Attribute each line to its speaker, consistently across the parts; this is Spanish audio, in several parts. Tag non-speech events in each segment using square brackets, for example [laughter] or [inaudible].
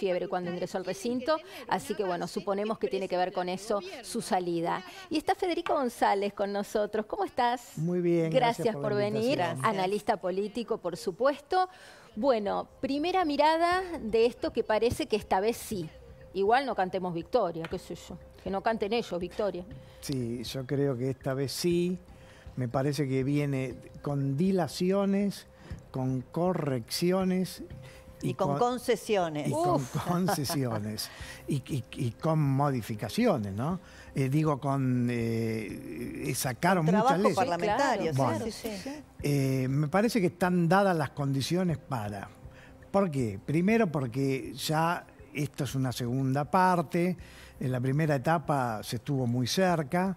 Speaker 1: fiebre cuando ingresó al recinto, así que bueno, suponemos que tiene que ver con eso su salida. Y está Federico González con nosotros. ¿Cómo estás? Muy bien. Gracias, por, venir, analista político, por supuesto. Bueno, primera mirada de esto que parece que esta vez sí. Igual no cantemos victoria, qué sé yo. Que no canten ellos victoria.
Speaker 2: Sí, yo creo que esta vez sí. Me parece que viene con dilaciones, con correcciones y, con,
Speaker 3: concesiones. Y con concesiones.
Speaker 2: y, con modificaciones, ¿no? Eh, digo, con eh, eh, sacaron muchas leyes. parlamentario, me parece que están dadas las condiciones para. ¿Por qué? Primero porque ya esto es una segunda parte, en la primera etapa se estuvo muy cerca.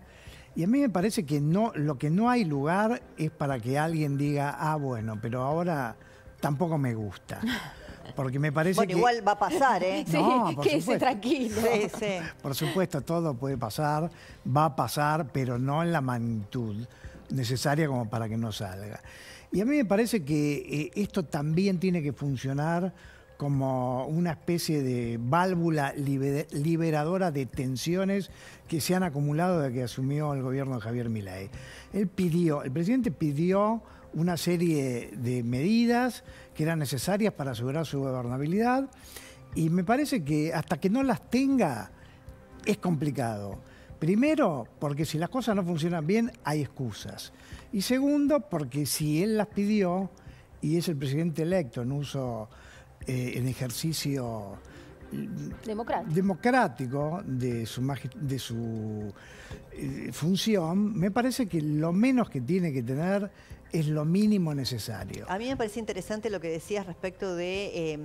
Speaker 2: Y a mí me parece que no, lo que no hay lugar es para que alguien diga, ah, bueno, pero ahora tampoco me gusta. [laughs] Porque me parece bueno, igual va a pasar, ¿eh? [laughs] por tranquilo. Por supuesto, todo puede pasar, va a pasar, pero no en la magnitud necesaria como para que no salga. Y a mí me parece que eh, esto también tiene que funcionar como una especie de válvula liberadora de tensiones que se han acumulado desde que asumió el gobierno de Javier Milay. Él pidió, el presidente pidió una serie de medidas que eran necesarias para asegurar su gobernabilidad y me parece que hasta que no las tenga es complicado. Primero, porque si las cosas no funcionan bien hay excusas. Y segundo, porque si él las pidió y es el presidente electo en uso eh, en ejercicio mm, democrático, de su, eh, función, me parece que lo menos que tiene que tener es lo mínimo necesario.
Speaker 3: A mí me parece interesante lo que decías respecto de... Em,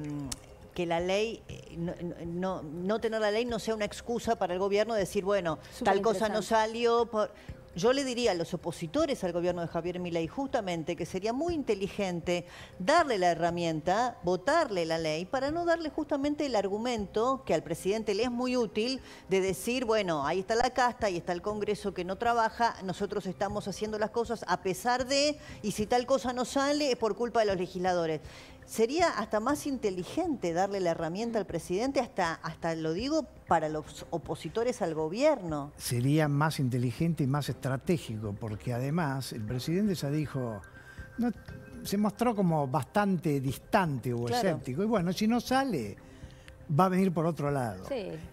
Speaker 3: que la ley, eh, no, tener la ley no sea una excusa para el gobierno decir, bueno, tal cosa no salió. Por yo le diría a los opositores al gobierno de Javier Milei justamente que sería muy inteligente darle la herramienta, votarle la ley, para no darle justamente el argumento que al presidente le es muy útil de decir, bueno, ahí está la casta, ahí está el Congreso que no trabaja, nosotros estamos haciendo las cosas a pesar de, y si tal cosa no sale es por culpa de los legisladores sería hasta más inteligente darle la herramienta al presidente, hasta, hasta lo digo para los opositores al gobierno.
Speaker 2: Sería más inteligente y más estratégico, porque además el presidente ya dijo, no, se mostró como bastante distante o escéptico, y bueno, si no sale va a venir por otro lado.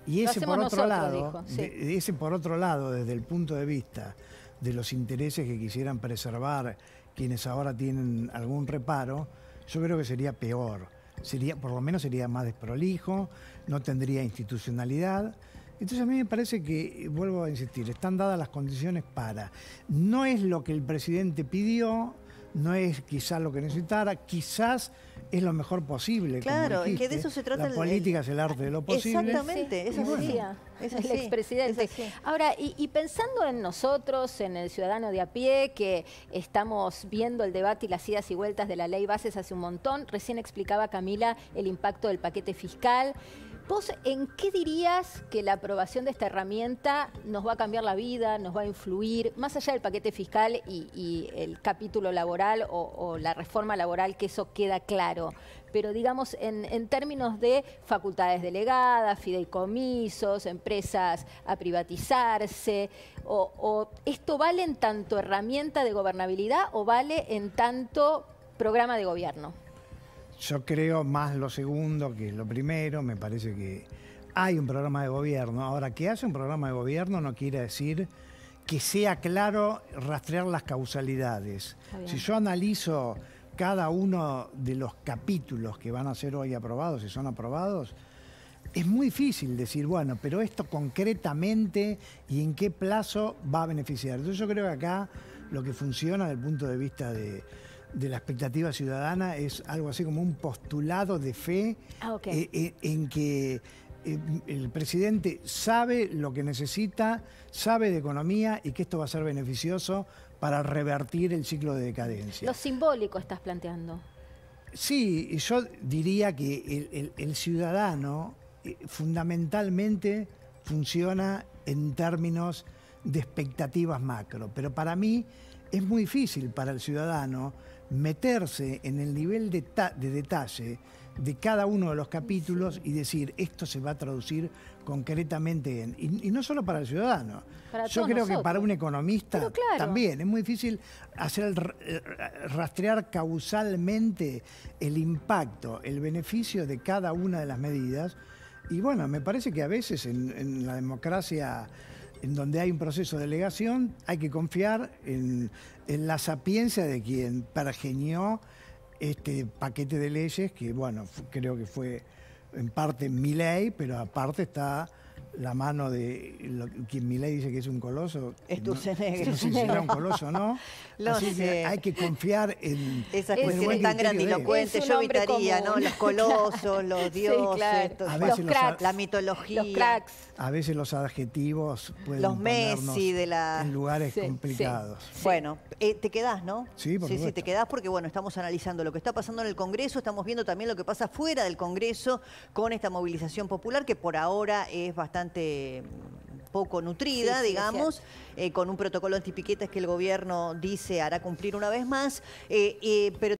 Speaker 1: y ese por otro lado, ese
Speaker 2: por otro lado, desde el punto de vista de los intereses que quisieran preservar quienes ahora tienen algún reparo, yo creo que sería peor. Sería, por lo menos sería más desprolijo, no tendría institucionalidad. Entonces a mí me parece que, vuelvo a insistir, están dadas las condiciones para. No es lo que el presidente pidió, no es quizás lo que necesitara, quizás es lo mejor posible. Claro, y que de eso se trata. La política es el arte de lo ah, posible. Exactamente,
Speaker 1: eso es, lo bueno. expresidente. Ahora, y, y, pensando en nosotros, en el ciudadano de a pie, que estamos viendo el debate y las idas y vueltas de la ley bases hace un montón, recién explicaba Camila el impacto del paquete fiscal. ¿Vos en qué dirías que la aprobación de esta herramienta nos va a cambiar la vida, nos va a influir, más allá del paquete fiscal y, el capítulo laboral o, la reforma laboral, que eso queda claro? Pero digamos, en, términos de facultades delegadas, fideicomisos, empresas a privatizarse, o ¿esto vale en tanto herramienta de gobernabilidad o vale en tanto programa de gobierno?
Speaker 2: Yo creo más lo segundo que lo primero, me parece que hay un programa de gobierno. Ahora, que hace un programa de gobierno no quiere decir que sea claro rastrear las causalidades. Si yo analizo cada uno de los capítulos que van a ser hoy aprobados, si son aprobados, es muy difícil decir, bueno, pero esto concretamente y en qué plazo va a beneficiar. Entonces yo creo que acá lo que funciona desde el punto de vista de, de la expectativa ciudadana es algo así como un postulado de fe
Speaker 1: ah, eh, eh,
Speaker 2: en que eh, el presidente sabe lo que necesita, sabe de economía y que esto va a ser beneficioso para revertir el ciclo de decadencia.
Speaker 1: Lo simbólico estás planteando.
Speaker 2: Sí, yo diría que el, ciudadano fundamentalmente funciona en términos de expectativas macro, pero para mí es muy difícil para el ciudadano meterse en el nivel de, detalle de cada uno de los capítulos y decir esto se va a traducir concretamente en. Y, no solo para el ciudadano. Yo creo que para un economista también. Es muy difícil hacer eh, rastrear causalmente el impacto, el beneficio de cada una de las medidas. Y bueno, me parece que a veces en la democracia en donde hay un proceso de delegación, hay que confiar en, la sapiencia de quien pergeñó este paquete de leyes que, bueno, creo que fue en parte mi ley, pero aparte está la mano de quien ley dice que es un coloso. Es no, un coloso, ¿no? [laughs] hay que confiar en. Esas cuestiones tan grandilocuentes, yo evitaría, ¿no? Los colosos, [laughs] los dioses, la
Speaker 3: mitología. Los cracks.
Speaker 2: A veces los adjetivos pueden los Messi de
Speaker 3: la... en lugares complicados. bueno, eh, te quedás, ¿no? Sí, Sí, sí, te quedás porque, bueno, estamos analizando lo que está pasando en el Congreso, estamos viendo también lo que pasa fuera del Congreso con esta movilización popular que por ahora es bastante Mm, poco nutrida, digamos, eh, con un protocolo antipiquetas que el gobierno dice hará cumplir una vez más, eh, eh, pero